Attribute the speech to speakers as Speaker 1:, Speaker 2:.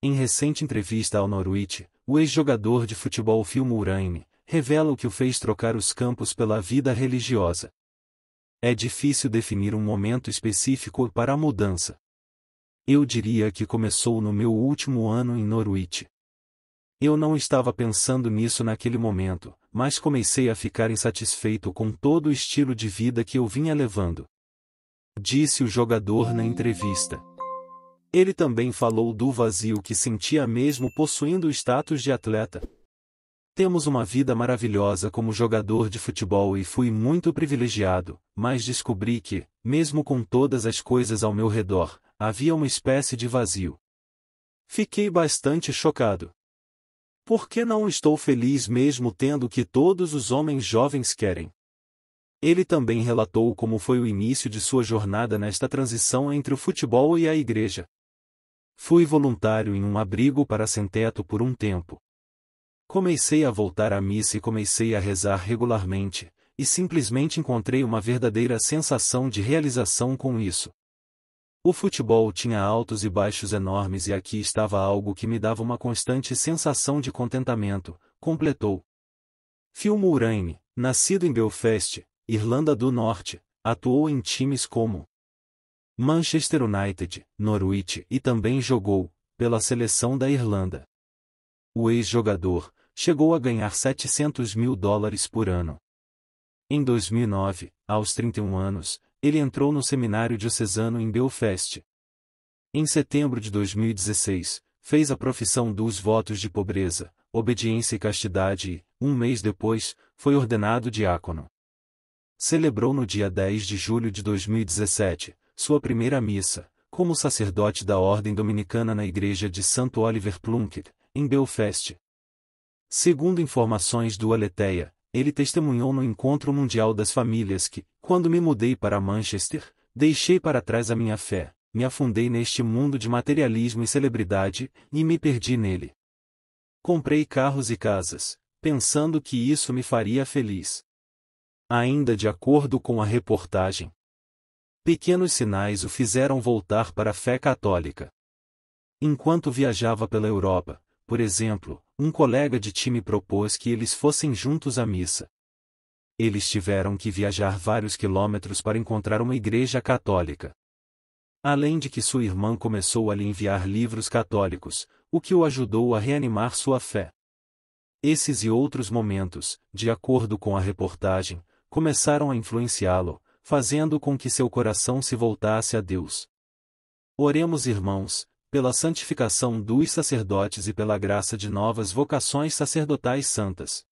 Speaker 1: Em recente entrevista ao Norwich, o ex-jogador de futebol Phil Mouraine revela o que o fez trocar os campos pela vida religiosa. É difícil definir um momento específico para a mudança. Eu diria que começou no meu último ano em Norwich. Eu não estava pensando nisso naquele momento, mas comecei a ficar insatisfeito com todo o estilo de vida que eu vinha levando. Disse o jogador na entrevista. Ele também falou do vazio que sentia mesmo possuindo o status de atleta. Temos uma vida maravilhosa como jogador de futebol e fui muito privilegiado, mas descobri que, mesmo com todas as coisas ao meu redor, havia uma espécie de vazio. Fiquei bastante chocado. Por que não estou feliz mesmo tendo o que todos os homens jovens querem? Ele também relatou como foi o início de sua jornada nesta transição entre o futebol e a igreja. Fui voluntário em um abrigo para sem-teto por um tempo. Comecei a voltar à missa e comecei a rezar regularmente, e simplesmente encontrei uma verdadeira sensação de realização com isso. O futebol tinha altos e baixos enormes e aqui estava algo que me dava uma constante sensação de contentamento, completou. Phil Mouraine, nascido em Belfast, Irlanda do Norte, atuou em times como Manchester United, Norwich e também jogou, pela seleção da Irlanda. O ex-jogador chegou a ganhar 700 mil dólares por ano. Em 2009, aos 31 anos, ele entrou no seminário diocesano em Belfast. Em setembro de 2016, fez a profissão dos votos de pobreza, obediência e castidade e, um mês depois, foi ordenado diácono. Celebrou no dia 10 de julho de 2017, sua primeira missa, como sacerdote da Ordem Dominicana na Igreja de Santo Oliver Plunkett, em Belfast. Segundo informações do Aleteia, ele testemunhou no Encontro Mundial das Famílias que, quando me mudei para Manchester, deixei para trás a minha fé, me afundei neste mundo de materialismo e celebridade, e me perdi nele. Comprei carros e casas, pensando que isso me faria feliz. Ainda de acordo com a reportagem, Pequenos sinais o fizeram voltar para a fé católica. Enquanto viajava pela Europa, por exemplo, um colega de time propôs que eles fossem juntos à missa. Eles tiveram que viajar vários quilômetros para encontrar uma igreja católica. Além de que sua irmã começou a lhe enviar livros católicos, o que o ajudou a reanimar sua fé. Esses e outros momentos, de acordo com a reportagem, começaram a influenciá-lo, fazendo com que seu coração se voltasse a Deus. Oremos, irmãos, pela santificação dos sacerdotes e pela graça de novas vocações sacerdotais santas.